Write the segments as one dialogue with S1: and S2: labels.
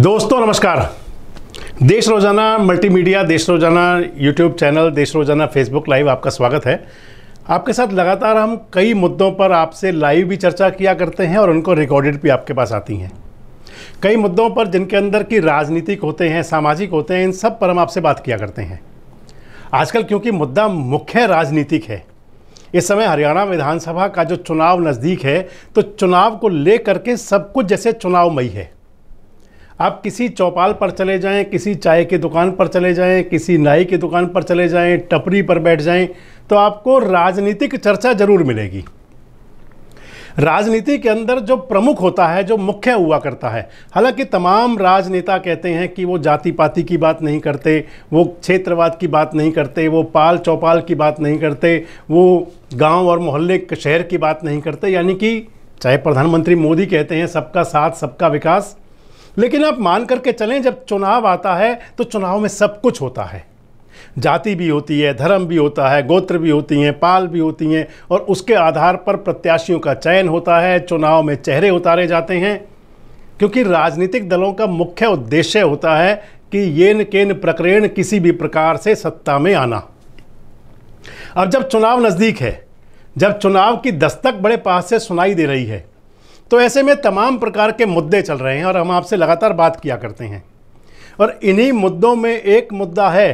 S1: दोस्तों नमस्कार देश रोजाना मल्टीमीडिया देश रोजाना यूट्यूब चैनल देश रोजाना फेसबुक लाइव आपका स्वागत है आपके साथ लगातार हम कई मुद्दों पर आपसे लाइव भी चर्चा किया करते हैं और उनको रिकॉर्डेड भी आपके पास आती हैं कई मुद्दों पर जिनके अंदर की राजनीतिक होते हैं सामाजिक होते हैं इन सब पर हम आपसे बात किया करते हैं आजकल क्योंकि मुद्दा मुख्य राजनीतिक है इस समय हरियाणा विधानसभा का जो चुनाव नज़दीक है तो चुनाव को लेकर के सब कुछ जैसे चुनावमयी है आप किसी चौपाल पर चले जाएं किसी चाय की दुकान पर चले जाएं किसी नाई की दुकान पर चले जाएं टपरी पर बैठ जाएं तो आपको राजनीतिक चर्चा ज़रूर मिलेगी राजनीति के अंदर जो प्रमुख होता है जो मुख्य हुआ करता है हालांकि तमाम राजनेता कहते हैं कि वो जाति पाति की बात नहीं करते वो क्षेत्रवाद की बात नहीं करते वो पाल चौपाल की बात नहीं करते वो गांव और मोहल्ले शहर की बात नहीं करते यानी कि चाहे प्रधानमंत्री मोदी कहते हैं सबका साथ सबका विकास लेकिन आप मान करके चलें जब चुनाव आता है तो चुनाव में सब कुछ होता है जाति भी होती है धर्म भी होता है गोत्र भी होती हैं पाल भी होती हैं और उसके आधार पर प्रत्याशियों का चयन होता है चुनाव में चेहरे उतारे जाते हैं क्योंकि राजनीतिक दलों का मुख्य उद्देश्य होता है कि येन केन प्रकरण किसी भी प्रकार से सत्ता में आना अब जब चुनाव नज़दीक है जब चुनाव की दस्तक बड़े पास से सुनाई दे रही है तो ऐसे में तमाम प्रकार के मुद्दे चल रहे हैं और हम आपसे लगातार बात किया करते हैं और इन्हीं मुद्दों में एक मुद्दा है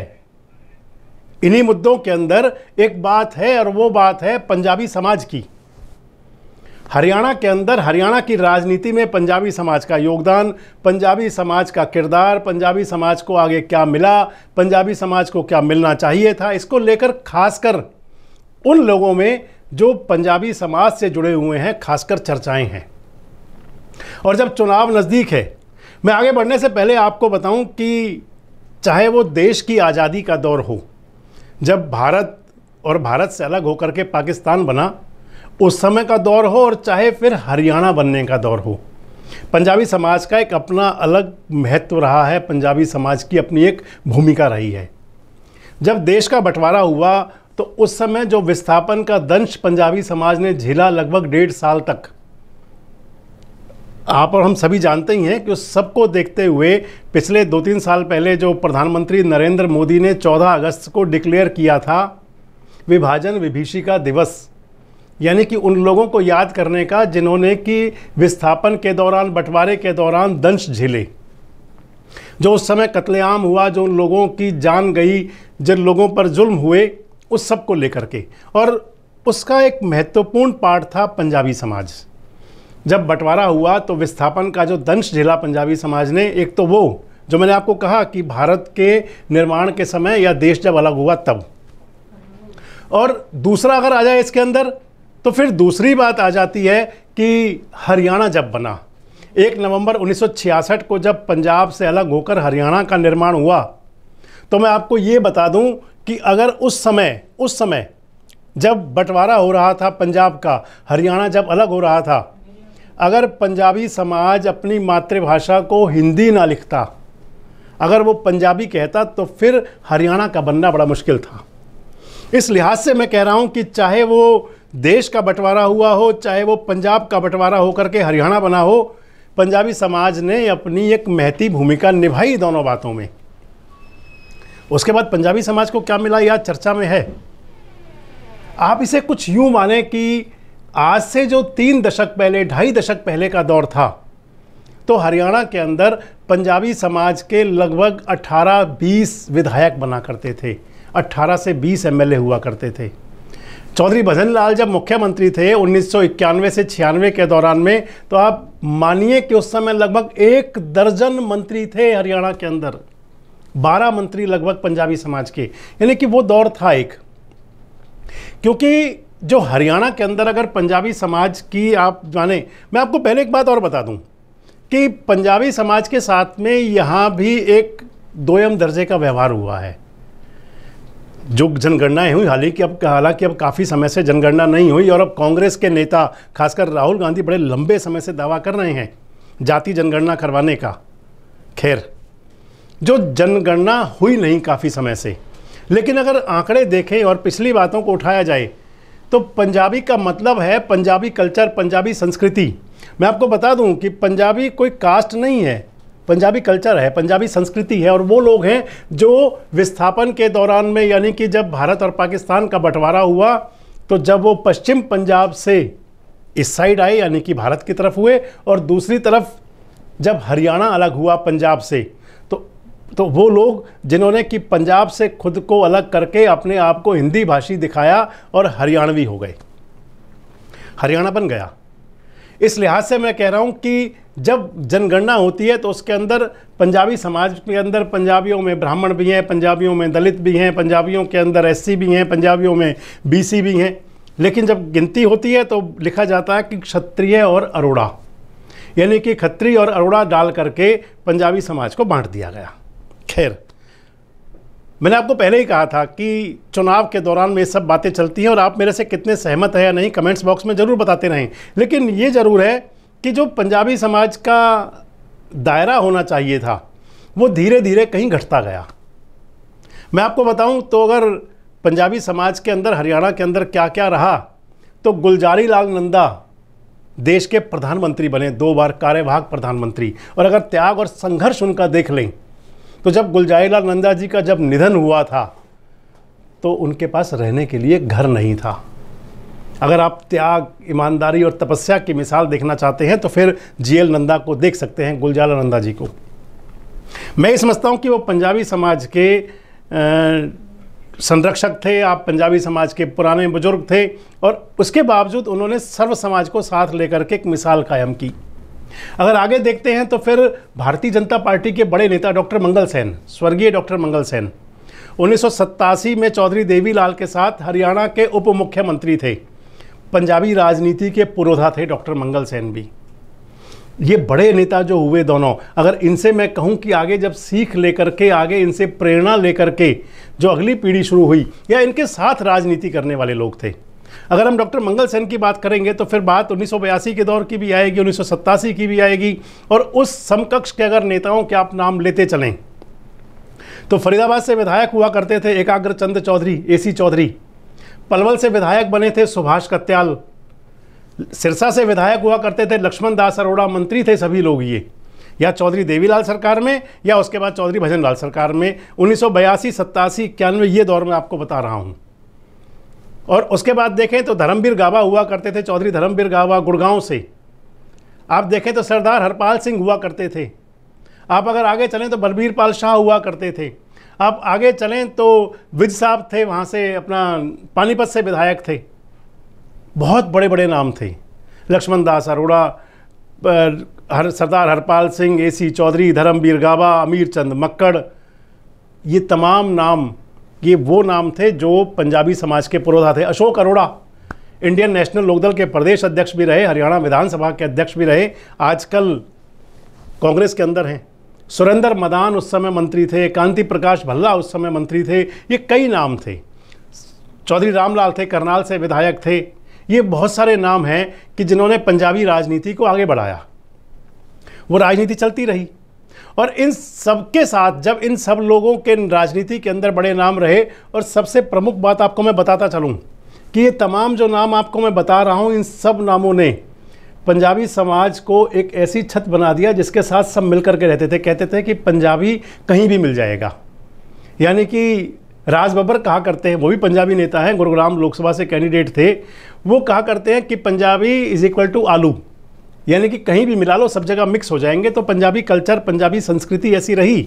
S1: इन्हीं मुद्दों के अंदर एक बात है और वो बात है पंजाबी समाज की हरियाणा के अंदर हरियाणा की राजनीति में पंजाबी समाज का योगदान पंजाबी समाज का किरदार पंजाबी समाज को आगे क्या मिला पंजाबी समाज को क्या मिलना चाहिए था इसको लेकर खासकर उन लोगों में जो पंजाबी समाज से जुड़े हुए हैं खासकर चर्चाएं हैं और जब चुनाव नज़दीक है मैं आगे बढ़ने से पहले आपको बताऊं कि चाहे वो देश की आज़ादी का दौर हो जब भारत और भारत से अलग होकर के पाकिस्तान बना उस समय का दौर हो और चाहे फिर हरियाणा बनने का दौर हो पंजाबी समाज का एक अपना अलग महत्व रहा है पंजाबी समाज की अपनी एक भूमिका रही है जब देश का बंटवारा हुआ तो उस समय जो विस्थापन का दंश पंजाबी समाज ने झेला लगभग डेढ़ साल तक आप और हम सभी जानते ही हैं कि उस सबको देखते हुए पिछले दो तीन साल पहले जो प्रधानमंत्री नरेंद्र मोदी ने 14 अगस्त को डिक्लेयर किया था विभाजन विभीषिका दिवस यानी कि उन लोगों को याद करने का जिन्होंने कि विस्थापन के दौरान बंटवारे के दौरान दंश झेले जो उस समय कत्लेआम हुआ जो उन लोगों की जान गई जिन लोगों पर जुल्म हुए उस सब को लेकर के और उसका एक महत्वपूर्ण पार्ट था पंजाबी समाज जब बंटवारा हुआ तो विस्थापन का जो दंश झेला पंजाबी समाज ने एक तो वो जो मैंने आपको कहा कि भारत के निर्माण के समय या देश जब अलग हुआ तब और दूसरा अगर आ जाए इसके अंदर तो फिर दूसरी बात आ जाती है कि हरियाणा जब बना एक नवंबर 1966 को जब पंजाब से अलग होकर हरियाणा का निर्माण हुआ तो मैं आपको ये बता दूं कि अगर उस समय उस समय जब बंटवारा हो रहा था पंजाब का हरियाणा जब अलग हो रहा था अगर पंजाबी समाज अपनी मातृभाषा को हिंदी ना लिखता अगर वो पंजाबी कहता तो फिर हरियाणा का बनना बड़ा मुश्किल था इस लिहाज से मैं कह रहा हूँ कि चाहे वो देश का बंटवारा हुआ हो चाहे वो पंजाब का बंटवारा होकर के हरियाणा बना हो पंजाबी समाज ने अपनी एक महती भूमिका निभाई दोनों बातों में उसके बाद पंजाबी समाज को क्या मिला यह चर्चा में है आप इसे कुछ यूं माने कि आज से जो तीन दशक पहले ढाई दशक पहले का दौर था तो हरियाणा के अंदर पंजाबी समाज के लगभग 18-20 विधायक बना करते थे 18 से 20 एमएलए हुआ करते थे चौधरी भजन लाल जब मुख्यमंत्री थे उन्नीस से छियानवे के दौरान में तो आप मानिए कि उस समय लगभग एक दर्जन मंत्री थे हरियाणा के अंदर बारह मंत्री लगभग पंजाबी समाज के यानी कि वो दौर था एक क्योंकि जो हरियाणा के अंदर अगर पंजाबी समाज की आप जाने मैं आपको पहले एक बात और बता दूं कि पंजाबी समाज के साथ में यहाँ भी एक दोयम दर्जे का व्यवहार हुआ है जो जनगणनाएं हुई हालांकि अब हालांकि अब काफ़ी समय से जनगणना नहीं हुई और अब कांग्रेस के नेता खासकर राहुल गांधी बड़े लंबे समय से दावा कर रहे हैं जाति जनगणना करवाने का खैर जो जनगणना हुई नहीं काफ़ी समय से लेकिन अगर आंकड़े देखें और पिछली बातों को उठाया जाए तो पंजाबी का मतलब है पंजाबी कल्चर पंजाबी संस्कृति मैं आपको बता दूं कि पंजाबी कोई कास्ट नहीं है पंजाबी कल्चर है पंजाबी संस्कृति है और वो लोग हैं जो विस्थापन के दौरान में यानी कि जब भारत और पाकिस्तान का बंटवारा हुआ तो जब वो पश्चिम पंजाब से इस साइड आए यानी कि भारत की तरफ हुए और दूसरी तरफ जब हरियाणा अलग हुआ पंजाब से तो वो लोग जिन्होंने कि पंजाब से खुद को अलग करके अपने आप को हिंदी भाषी दिखाया और हरियाणवी हो गए हरियाणा बन गया इस लिहाज से मैं कह रहा हूँ कि जब जनगणना होती है तो उसके अंदर पंजाबी समाज के अंदर पंजाबियों में ब्राह्मण भी हैं पंजाबियों में दलित भी हैं पंजाबियों के अंदर एस भी हैं पंजाबियों में बी भी हैं लेकिन जब गिनती होती है तो लिखा जाता है कि क्षत्रिय और अरोड़ा यानी कि खत्री और अरोड़ा डाल करके पंजाबी समाज को बांट दिया गया खैर मैंने आपको पहले ही कहा था कि चुनाव के दौरान में ये सब बातें चलती हैं और आप मेरे से कितने सहमत हैं या नहीं कमेंट्स बॉक्स में ज़रूर बताते रहें लेकिन ये ज़रूर है कि जो पंजाबी समाज का दायरा होना चाहिए था वो धीरे धीरे कहीं घटता गया मैं आपको बताऊं तो अगर पंजाबी समाज के अंदर हरियाणा के अंदर क्या क्या रहा तो गुलजारी लाल नंदा देश के प्रधानमंत्री बने दो बार कार्यवाहक प्रधानमंत्री और अगर त्याग और संघर्ष उनका देख लें तो जब गुलजारीलाल नंदा जी का जब निधन हुआ था तो उनके पास रहने के लिए घर नहीं था अगर आप त्याग ईमानदारी और तपस्या की मिसाल देखना चाहते हैं तो फिर जी एल नंदा को देख सकते हैं गुलजाला नंदा जी को मैं ये समझता हूँ कि वो पंजाबी समाज के संरक्षक थे आप पंजाबी समाज के पुराने बुजुर्ग थे और उसके बावजूद उन्होंने सर्व समाज को साथ लेकर के एक मिसाल कायम की अगर आगे देखते हैं तो फिर भारतीय जनता पार्टी के बड़े नेता डॉक्टर मंगल सेन स्वर्गीय डॉक्टर मंगल सेन उन्नीस में चौधरी देवीलाल के साथ हरियाणा के उप मुख्यमंत्री थे पंजाबी राजनीति के पुरोधा थे डॉक्टर मंगल सेन भी ये बड़े नेता जो हुए दोनों अगर इनसे मैं कहूं कि आगे जब सीख लेकर के आगे इनसे प्रेरणा लेकर के जो अगली पीढ़ी शुरू हुई या इनके साथ राजनीति करने वाले लोग थे अगर हम डॉक्टर मंगल सेन की बात करेंगे तो फिर बात उन्नीस के दौर की भी आएगी उन्नीस की भी आएगी और उस समकक्ष के अगर नेताओं के आप नाम लेते चलें तो फरीदाबाद से विधायक हुआ करते थे एकाग्र चंद चौधरी एसी चौधरी पलवल से विधायक बने थे सुभाष कत्याल सिरसा से विधायक हुआ करते थे लक्ष्मण दास अरोड़ा मंत्री थे सभी लोग ये या चौधरी देवीलाल सरकार में या उसके बाद चौधरी भजन लाल सरकार में उन्नीस सौ बयासी सत्तासी इक्यानवे ये दौर में आपको बता रहा हूँ और उसके बाद देखें तो धर्मवीर गावा हुआ करते थे चौधरी धर्मवीर गावा गुड़गांव से आप देखें तो सरदार हरपाल सिंह हुआ करते थे आप अगर आगे चलें तो बलबीर पाल शाह हुआ करते थे आप आगे चलें तो विज साहब थे वहाँ से अपना पानीपत से विधायक थे बहुत बड़े बड़े नाम थे लक्ष्मण दास अरोड़ा हर सरदार हरपाल सिंह ए सी चौधरी धर्मवीर गावा अमीर चंद मक्कड़ ये तमाम नाम ये वो नाम थे जो पंजाबी समाज के पुरोधा थे अशोक अरोड़ा इंडियन नेशनल लोकदल के प्रदेश अध्यक्ष भी रहे हरियाणा विधानसभा के अध्यक्ष भी रहे आजकल कांग्रेस के अंदर हैं सुरेंद्र मदान उस समय मंत्री थे कांति प्रकाश भल्ला उस समय मंत्री थे ये कई नाम थे चौधरी रामलाल थे करनाल से विधायक थे ये बहुत सारे नाम हैं कि जिन्होंने पंजाबी राजनीति को आगे बढ़ाया वो राजनीति चलती रही और इन सबके साथ जब इन सब लोगों के राजनीति के अंदर बड़े नाम रहे और सबसे प्रमुख बात आपको मैं बताता चलूँ कि ये तमाम जो नाम आपको मैं बता रहा हूँ इन सब नामों ने पंजाबी समाज को एक ऐसी छत बना दिया जिसके साथ सब मिल के रहते थे कहते थे कि पंजाबी कहीं भी मिल जाएगा यानी कि राज बब्बर कहा करते हैं वो भी पंजाबी नेता हैं गुरुग्राम लोकसभा से कैंडिडेट थे वो कहा करते हैं कि पंजाबी इज़ इक्वल टू आलू यानी कि कहीं भी मिला लो सब जगह मिक्स हो जाएंगे तो पंजाबी कल्चर पंजाबी संस्कृति ऐसी रही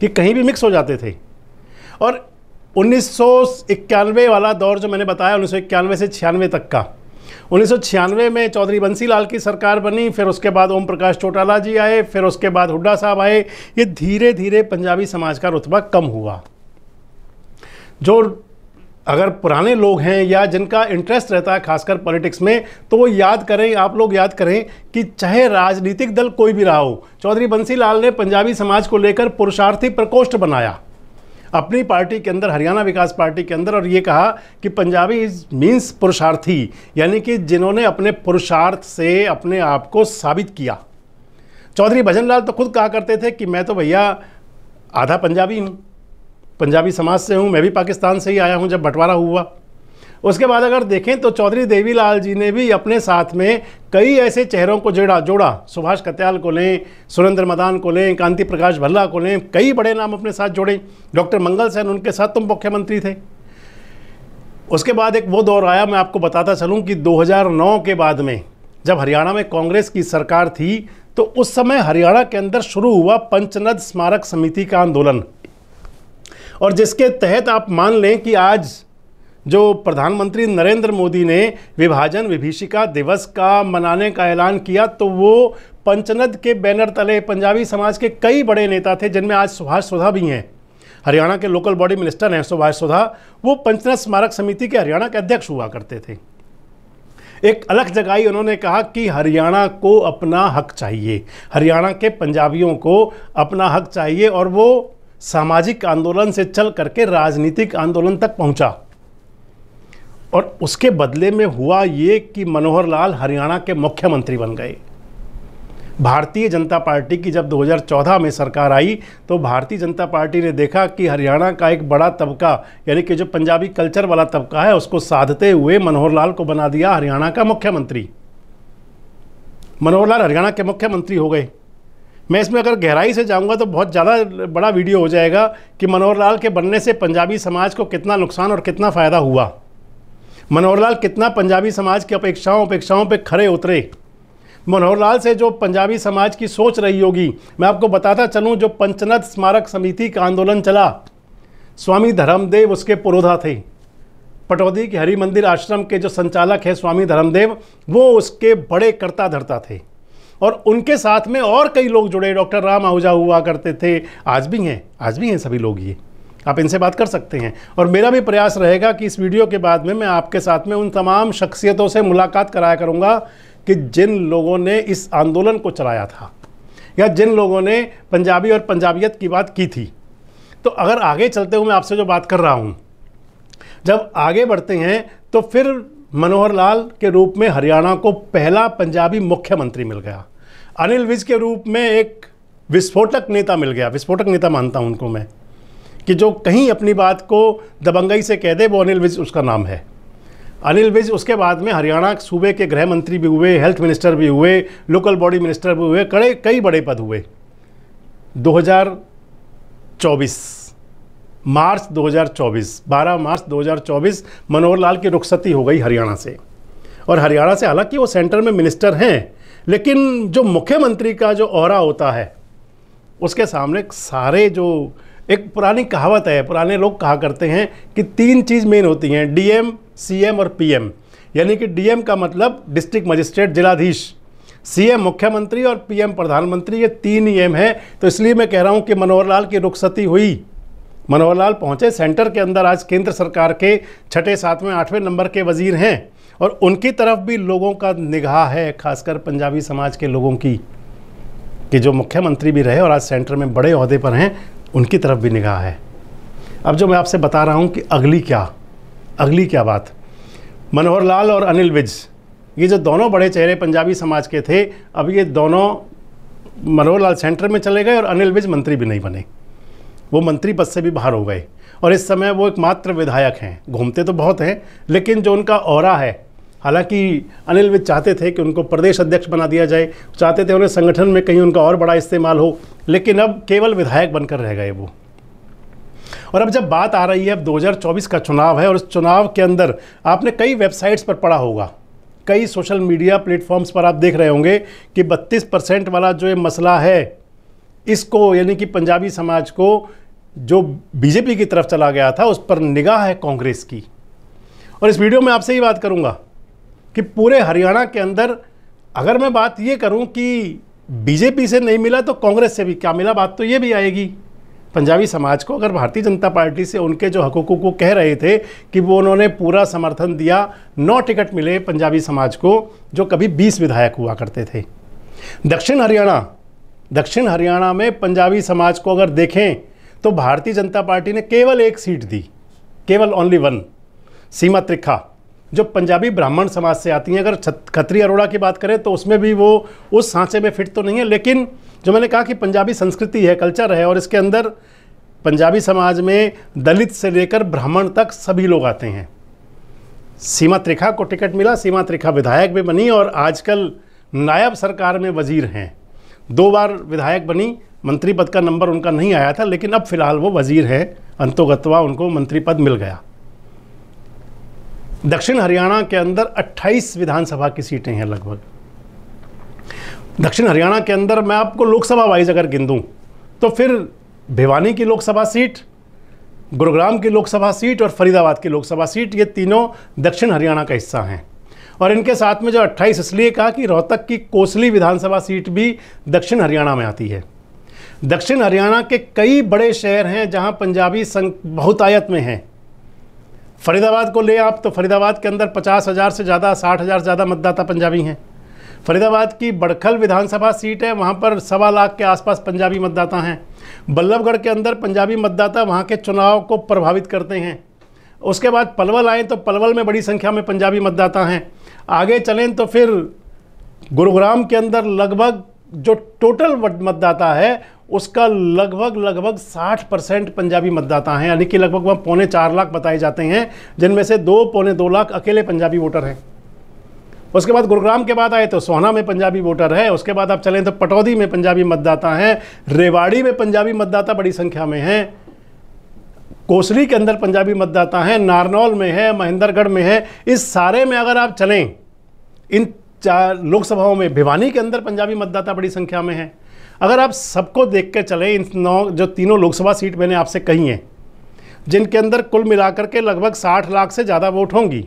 S1: कि कहीं भी मिक्स हो जाते थे और उन्नीस वाला दौर जो मैंने बताया उन्नीस से छियानवे तक का उन्नीस में चौधरी बंसीलाल की सरकार बनी फिर उसके बाद ओम प्रकाश चौटाला जी आए फिर उसके बाद हुड्डा साहब आए ये धीरे धीरे पंजाबी समाज का रुतबा कम हुआ जो अगर पुराने लोग हैं या जिनका इंटरेस्ट रहता है खासकर पॉलिटिक्स में तो वो याद करें आप लोग याद करें कि चाहे राजनीतिक दल कोई भी रहा हो चौधरी बंसी लाल ने पंजाबी समाज को लेकर पुरुषार्थी प्रकोष्ठ बनाया अपनी पार्टी के अंदर हरियाणा विकास पार्टी के अंदर और ये कहा कि पंजाबी इज मीन्स पुरुषार्थी यानी कि जिन्होंने अपने पुरुषार्थ से अपने आप को साबित किया चौधरी भजन लाल तो खुद कहा करते थे कि मैं तो भैया आधा पंजाबी हूँ पंजाबी समाज से हूँ मैं भी पाकिस्तान से ही आया हूँ जब बंटवारा हुआ उसके बाद अगर देखें तो चौधरी देवीलाल जी ने भी अपने साथ में कई ऐसे चेहरों को जोड़ा जोड़ा सुभाष कत्याल को लें सुरेंद्र मदान को लें कांति प्रकाश भल्ला को लें कई बड़े नाम अपने साथ जोड़े डॉक्टर मंगल सेन उनके साथ तुम मुख्यमंत्री थे उसके बाद एक वो दौर आया मैं आपको बताता चलूँ कि दो के बाद में जब हरियाणा में कांग्रेस की सरकार थी तो उस समय हरियाणा के अंदर शुरू हुआ पंचनद स्मारक समिति का आंदोलन और जिसके तहत आप मान लें कि आज जो प्रधानमंत्री नरेंद्र मोदी ने विभाजन विभीषिका दिवस का मनाने का ऐलान किया तो वो पंचनद के बैनर तले पंजाबी समाज के कई बड़े नेता थे जिनमें आज सुभाष सुधा भी हैं हरियाणा के लोकल बॉडी मिनिस्टर हैं सुभाष सुधा वो पंचनद स्मारक समिति के हरियाणा के अध्यक्ष हुआ करते थे एक अलग जगाई उन्होंने कहा कि हरियाणा को अपना हक चाहिए हरियाणा के पंजाबियों को अपना हक चाहिए और वो सामाजिक आंदोलन से चल करके राजनीतिक आंदोलन तक पहुंचा और उसके बदले में हुआ ये कि मनोहर लाल हरियाणा के मुख्यमंत्री बन गए भारतीय जनता पार्टी की जब 2014 में सरकार आई तो भारतीय जनता पार्टी ने देखा कि हरियाणा का एक बड़ा तबका यानी कि जो पंजाबी कल्चर वाला तबका है उसको साधते हुए मनोहर लाल को बना दिया हरियाणा का मुख्यमंत्री मनोहर लाल हरियाणा के मुख्यमंत्री हो गए मैं इसमें अगर गहराई से जाऊंगा तो बहुत ज़्यादा बड़ा वीडियो हो जाएगा कि मनोहर लाल के बनने से पंजाबी समाज को कितना नुकसान और कितना फ़ायदा हुआ मनोहर लाल कितना पंजाबी समाज की अपेक्षाओं अपेक्षाओं पर खड़े उतरे मनोहर लाल से जो पंजाबी समाज की सोच रही होगी मैं आपको बताता चलूँ जो पंचनद स्मारक समिति का आंदोलन चला स्वामी धर्मदेव उसके पुरोधा थे पटौदी के हरि मंदिर आश्रम के जो संचालक है स्वामी धर्मदेव वो उसके बड़े कर्ता धरता थे और उनके साथ में और कई लोग जुड़े डॉक्टर राम आहूजा हुआ करते थे आज भी हैं आज भी हैं सभी लोग ये आप इनसे बात कर सकते हैं और मेरा भी प्रयास रहेगा कि इस वीडियो के बाद में मैं आपके साथ में उन तमाम शख्सियतों से मुलाकात कराया करूँगा कि जिन लोगों ने इस आंदोलन को चलाया था या जिन लोगों ने पंजाबी और पंजाबियत की बात की थी तो अगर आगे चलते हुए मैं आपसे जो बात कर रहा हूँ जब आगे बढ़ते हैं तो फिर मनोहर लाल के रूप में हरियाणा को पहला पंजाबी मुख्यमंत्री मिल गया अनिल विज के रूप में एक विस्फोटक नेता मिल गया विस्फोटक नेता मानता हूँ उनको मैं कि जो कहीं अपनी बात को दबंगई से कह दे वो अनिल विज उसका नाम है अनिल विज उसके बाद में हरियाणा सूबे के गृह मंत्री भी हुए हेल्थ मिनिस्टर भी हुए लोकल बॉडी मिनिस्टर भी हुए कड़े कई बड़े पद हुए दो मार्च 2024 12 मार्च 2024 मनोहर लाल की रुखसती हो गई हरियाणा से और हरियाणा से हालांकि वो सेंटर में मिनिस्टर हैं लेकिन जो मुख्यमंत्री का जो और होता है उसके सामने सारे जो एक पुरानी कहावत है पुराने लोग कहा करते हैं कि तीन चीज़ मेन होती हैं डीएम सीएम और पीएम यानी कि डीएम का मतलब डिस्ट्रिक्ट मजिस्ट्रेट जिलाधीश सीएम मुख्यमंत्री और पीएम प्रधानमंत्री ये तीन ही एम हैं तो इसलिए मैं कह रहा हूँ कि मनोहर लाल की रुखसती हुई मनोहर लाल पहुँचे सेंटर के अंदर आज केंद्र सरकार के छठे सातवें आठवें नंबर के वजीर हैं और उनकी तरफ भी लोगों का निगाह है खासकर पंजाबी समाज के लोगों की कि जो मुख्यमंत्री भी रहे और आज सेंटर में बड़े अहदे पर हैं उनकी तरफ भी निगाह है अब जो मैं आपसे बता रहा हूँ कि अगली क्या अगली क्या बात मनोहर लाल और अनिल विज ये जो दोनों बड़े चेहरे पंजाबी समाज के थे अब ये दोनों मनोहर लाल सेंटर में चले गए और अनिल विज मंत्री भी नहीं बने वो मंत्री पद से भी बाहर हो गए और इस समय वो एकमात्र विधायक हैं घूमते तो बहुत हैं लेकिन जो उनका और है हालांकि अनिल विज चाहते थे कि उनको प्रदेश अध्यक्ष बना दिया जाए चाहते थे उन्हें संगठन में कहीं उनका और बड़ा इस्तेमाल हो लेकिन अब केवल विधायक बनकर रह गए वो और अब जब बात आ रही है अब 2024 का चुनाव है और उस चुनाव के अंदर आपने कई वेबसाइट्स पर पढ़ा होगा कई सोशल मीडिया प्लेटफॉर्म्स पर आप देख रहे होंगे कि 32 परसेंट वाला जो ये मसला है इसको यानी कि पंजाबी समाज को जो बीजेपी की तरफ चला गया था उस पर निगाह है कांग्रेस की और इस वीडियो में आपसे ही बात करूंगा कि पूरे हरियाणा के अंदर अगर मैं बात ये करूं कि बीजेपी से नहीं मिला तो कांग्रेस से भी क्या मिला बात तो ये भी आएगी पंजाबी समाज को अगर भारतीय जनता पार्टी से उनके जो हकूक़ों को कह रहे थे कि वो उन्होंने पूरा समर्थन दिया नौ टिकट मिले पंजाबी समाज को जो कभी बीस विधायक हुआ करते थे दक्षिण हरियाणा दक्षिण हरियाणा में पंजाबी समाज को अगर देखें तो भारतीय जनता पार्टी ने केवल एक सीट दी केवल ओनली वन सीमा त्रिखा जो पंजाबी ब्राह्मण समाज से आती हैं अगर खत्री अरोड़ा की बात करें तो उसमें भी वो उस सांचे में फिट तो नहीं है लेकिन जो मैंने कहा कि पंजाबी संस्कृति है कल्चर है और इसके अंदर पंजाबी समाज में दलित से लेकर ब्राह्मण तक सभी लोग आते हैं सीमा त्रिखा को टिकट मिला सीमा त्रिखा विधायक भी बनी और आजकल नायब सरकार में वजीर हैं दो बार विधायक बनी मंत्री पद का नंबर उनका नहीं आया था लेकिन अब फिलहाल वो वजीर हैं अंतोगतवा उनको मंत्री पद मिल गया दक्षिण हरियाणा के अंदर 28 विधानसभा की सीटें हैं लगभग दक्षिण हरियाणा के अंदर मैं आपको लोकसभा वाइज अगर गिन तो फिर भिवानी की लोकसभा सीट गुरुग्राम की लोकसभा सीट और फरीदाबाद की लोकसभा सीट ये तीनों दक्षिण हरियाणा का हिस्सा हैं और इनके साथ में जो 28 इसलिए कहा कि रोहतक की कोसली विधानसभा सीट भी दक्षिण हरियाणा में आती है दक्षिण हरियाणा के कई बड़े शहर हैं जहां पंजाबी संघ बहुतायत में हैं फरीदाबाद को ले आप तो फरीदाबाद के अंदर पचास हज़ार से ज़्यादा साठ हज़ार से ज़्यादा मतदाता पंजाबी हैं फरीदाबाद की बड़खल विधानसभा सीट है वहाँ पर सवा लाख के आसपास पंजाबी मतदाता हैं बल्लभगढ़ के अंदर पंजाबी मतदाता वहाँ के चुनाव को प्रभावित करते हैं उसके बाद पलवल आए तो पलवल में बड़ी संख्या में पंजाबी मतदाता हैं आगे चलें तो फिर गुरुग्राम के अंदर लगभग जो टोटल मतदाता है उसका लगभग लगभग 60 परसेंट पंजाबी मतदाता हैं यानी कि लगभग वह पौने चार लाख बताए जाते हैं जिनमें से दो पौने दो लाख अकेले पंजाबी वोटर हैं उसके बाद गुरुग्राम के बाद आए तो सोहना में पंजाबी वोटर है उसके बाद आप चलें तो पटौदी में पंजाबी मतदाता हैं रेवाड़ी में पंजाबी मतदाता बड़ी संख्या में हैं कोसली के अंदर पंजाबी मतदाता हैं नारनौल में है महेंद्रगढ़ में है इस सारे में अगर आप चलें इन चार लोकसभाओं में भिवानी के अंदर पंजाबी मतदाता बड़ी संख्या में हैं अगर आप सबको देख के चले इन नौ जो तीनों लोकसभा सीट मैंने आपसे कही हैं जिनके अंदर कुल मिलाकर के लगभग 60 लाख से ज़्यादा वोट होंगी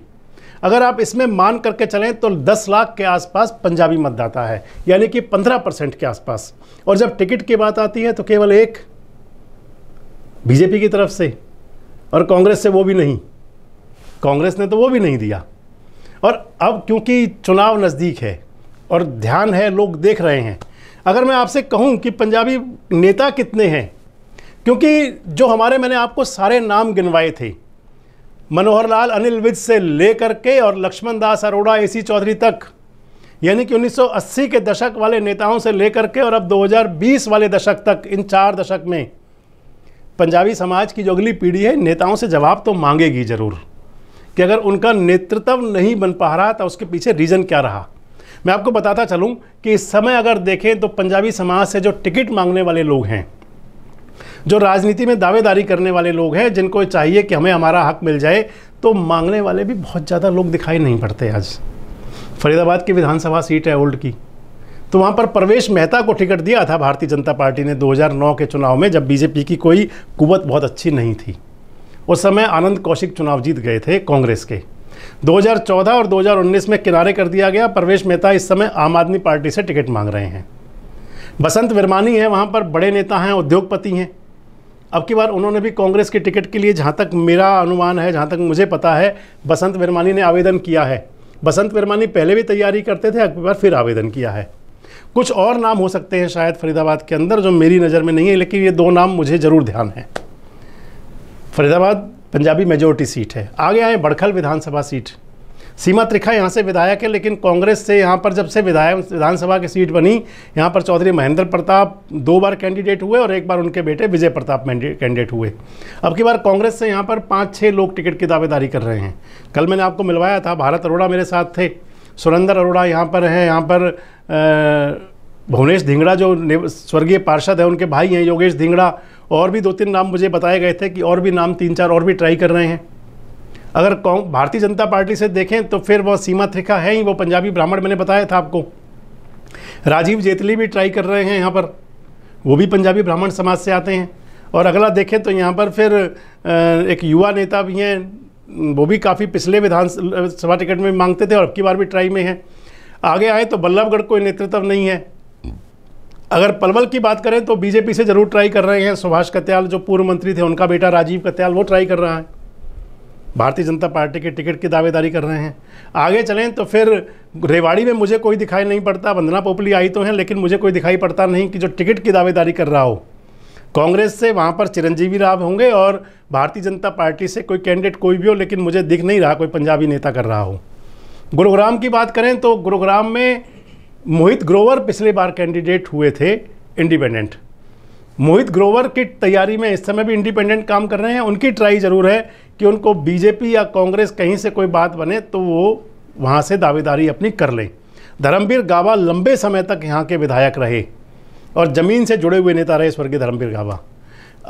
S1: अगर आप इसमें मान करके चलें तो 10 लाख के आसपास पंजाबी मतदाता है यानी कि 15 परसेंट के आसपास और जब टिकट की बात आती है तो केवल एक बीजेपी की तरफ से और कांग्रेस से वो भी नहीं कांग्रेस ने तो वो भी नहीं दिया और अब क्योंकि चुनाव नज़दीक है और ध्यान है लोग देख रहे हैं अगर मैं आपसे कहूँ कि पंजाबी नेता कितने हैं क्योंकि जो हमारे मैंने आपको सारे नाम गिनवाए थे मनोहर लाल अनिल विज से लेकर के और लक्ष्मण दास अरोड़ा ए सी चौधरी तक यानी कि 1980 के दशक वाले नेताओं से लेकर के और अब 2020 वाले दशक तक इन चार दशक में पंजाबी समाज की जो अगली पीढ़ी है नेताओं से जवाब तो मांगेगी ज़रूर कि अगर उनका नेतृत्व नहीं बन पा रहा तो उसके पीछे रीज़न क्या रहा मैं आपको बताता चलूँ कि इस समय अगर देखें तो पंजाबी समाज से जो टिकट मांगने वाले लोग हैं जो राजनीति में दावेदारी करने वाले लोग हैं जिनको चाहिए कि हमें हमारा हक मिल जाए तो मांगने वाले भी बहुत ज़्यादा लोग दिखाई नहीं पड़ते आज फरीदाबाद की विधानसभा सीट है ओल्ड की तो वहाँ पर प्रवेश मेहता को टिकट दिया था भारतीय जनता पार्टी ने 2009 के चुनाव में जब बीजेपी की कोई कुवत बहुत अच्छी नहीं थी उस समय आनंद कौशिक चुनाव जीत गए थे कांग्रेस के 2014 और 2019 में किनारे कर दिया गया प्रवेश मेहता इस समय आम आदमी पार्टी से टिकट मांग रहे हैं बसंत विरमानी है वहाँ पर बड़े नेता हैं उद्योगपति हैं अब की बार उन्होंने भी कांग्रेस की टिकट के लिए जहाँ तक मेरा अनुमान है जहाँ तक मुझे पता है बसंत विरमानी ने आवेदन किया है बसंत विरमानी पहले भी तैयारी करते थे अब बार फिर आवेदन किया है कुछ और नाम हो सकते हैं शायद फरीदाबाद के अंदर जो मेरी नज़र में नहीं है लेकिन ये दो नाम मुझे ज़रूर ध्यान है फरीदाबाद पंजाबी मेजोरिटी सीट है आगे आए बड़खल विधानसभा सीट सीमा त्रिखा यहाँ से विधायक है लेकिन कांग्रेस से यहाँ पर जब से विधायक विधानसभा की सीट बनी यहाँ पर चौधरी महेंद्र प्रताप दो बार कैंडिडेट हुए और एक बार उनके बेटे विजय प्रताप कैंडिडेट हुए अब की बार कांग्रेस से यहाँ पर पाँच छः लोग टिकट की दावेदारी कर रहे हैं कल मैंने आपको मिलवाया था भारत अरोड़ा मेरे साथ थे सुरेंद्र अरोड़ा यहाँ पर हैं यहाँ पर भुवनेश धिंगड़ा जो स्वर्गीय पार्षद है उनके भाई हैं योगेश धिंगड़ा और भी दो तीन नाम मुझे बताए गए थे कि और भी नाम तीन चार और भी ट्राई कर रहे हैं अगर भारतीय जनता पार्टी से देखें तो फिर वह सीमा त्रिखा है ही वो पंजाबी ब्राह्मण मैंने बताया था आपको राजीव जेतली भी ट्राई कर रहे हैं यहाँ पर वो भी पंजाबी ब्राह्मण समाज से आते हैं और अगला देखें तो यहाँ पर फिर एक युवा नेता भी हैं वो भी काफ़ी पिछले विधानसभा टिकट में मांगते थे और अब की बार भी ट्राई में हैं आगे आए तो बल्लभगढ़ कोई नेतृत्व नहीं है अगर पलवल की बात करें तो बीजेपी से जरूर ट्राई कर रहे हैं सुभाष कत्याल जो पूर्व मंत्री थे उनका बेटा राजीव कत्याल वो ट्राई कर रहा है भारतीय जनता पार्टी के टिकट की दावेदारी कर रहे हैं आगे चलें तो फिर रेवाड़ी में मुझे कोई दिखाई नहीं पड़ता वंदना पोपली आई तो हैं लेकिन मुझे कोई दिखाई पड़ता नहीं कि जो टिकट की दावेदारी कर रहा हो कांग्रेस से वहाँ पर चिरंजीवी राव होंगे और भारतीय जनता पार्टी से कोई कैंडिडेट कोई भी हो लेकिन मुझे दिख नहीं रहा कोई पंजाबी नेता कर रहा हो गुरुग्राम की बात करें तो गुरुग्राम में मोहित ग्रोवर पिछले बार कैंडिडेट हुए थे इंडिपेंडेंट मोहित ग्रोवर की तैयारी में इस समय भी इंडिपेंडेंट काम कर रहे हैं उनकी ट्राई ज़रूर है कि उनको बीजेपी या कांग्रेस कहीं से कोई बात बने तो वो वहाँ से दावेदारी अपनी कर लें धर्मवीर गावा लंबे समय तक यहाँ के विधायक रहे और ज़मीन से जुड़े हुए नेता रहे स्वर्गीय धर्मवीर गावा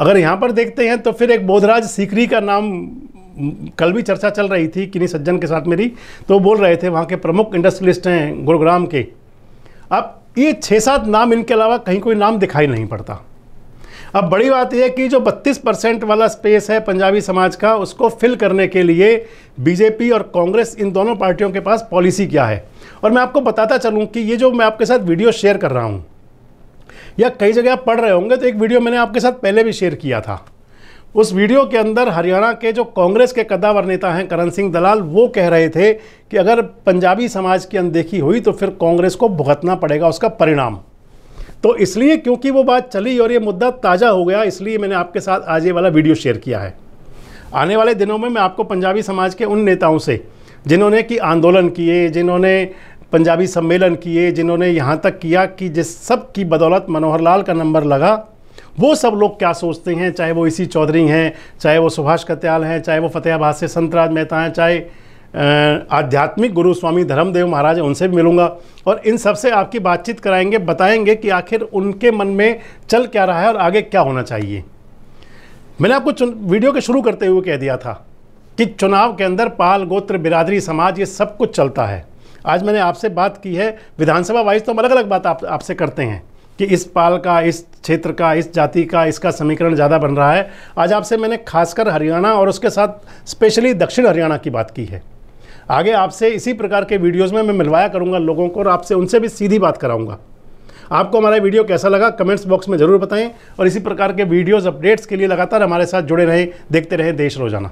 S1: अगर यहाँ पर देखते हैं तो फिर एक बोधराज सीकरी का नाम कल भी चर्चा चल रही थी किन्हीं सज्जन के साथ मेरी तो बोल रहे थे वहाँ के प्रमुख इंडस्ट्रियलिस्ट हैं गुरुग्राम के अब ये छः सात नाम इनके अलावा कहीं कोई नाम दिखाई नहीं पड़ता अब बड़ी बात यह है कि जो 32 परसेंट वाला स्पेस है पंजाबी समाज का उसको फिल करने के लिए बीजेपी और कांग्रेस इन दोनों पार्टियों के पास पॉलिसी क्या है और मैं आपको बताता चलूँ कि ये जो मैं आपके साथ वीडियो शेयर कर रहा हूँ या कई जगह आप पढ़ रहे होंगे तो एक वीडियो मैंने आपके साथ पहले भी शेयर किया था उस वीडियो के अंदर हरियाणा के जो कांग्रेस के कदावर नेता हैं करण सिंह दलाल वो कह रहे थे कि अगर पंजाबी समाज की अनदेखी हुई तो फिर कांग्रेस को भुगतना पड़ेगा उसका परिणाम तो इसलिए क्योंकि वो बात चली और ये मुद्दा ताज़ा हो गया इसलिए मैंने आपके साथ आज ये वाला वीडियो शेयर किया है आने वाले दिनों में मैं आपको पंजाबी समाज के उन नेताओं से जिन्होंने कि आंदोलन किए जिन्होंने पंजाबी सम्मेलन किए जिन्होंने यहाँ तक किया कि जिस सब की बदौलत मनोहर लाल का नंबर लगा वो सब लोग क्या सोचते हैं चाहे वो इसी चौधरी हैं चाहे वो सुभाष कत्याल हैं चाहे वो फतेहाबाद से संतराज मेहता हैं चाहे आध्यात्मिक गुरु स्वामी धर्मदेव महाराज उनसे भी मिलूंगा और इन सब से आपकी बातचीत कराएंगे बताएंगे कि आखिर उनके मन में चल क्या रहा है और आगे क्या होना चाहिए मैंने आपको वीडियो के शुरू करते हुए कह दिया था कि चुनाव के अंदर पाल गोत्र बिरादरी समाज ये सब कुछ चलता है आज मैंने आपसे बात की है विधानसभा वाइज तो हम अलग अलग बात आप आपसे करते हैं कि इस पाल का इस क्षेत्र का इस जाति का इसका समीकरण ज़्यादा बन रहा है आज आपसे मैंने खासकर हरियाणा और उसके साथ स्पेशली दक्षिण हरियाणा की बात की है आगे आपसे इसी प्रकार के वीडियोस में मैं मिलवाया करूंगा लोगों को और आपसे उनसे भी सीधी बात कराऊंगा आपको हमारा वीडियो कैसा लगा कमेंट्स बॉक्स में ज़रूर बताएँ और इसी प्रकार के वीडियोज़ अपडेट्स के लिए लगातार हमारे साथ जुड़े रहें देखते रहें देश रोजाना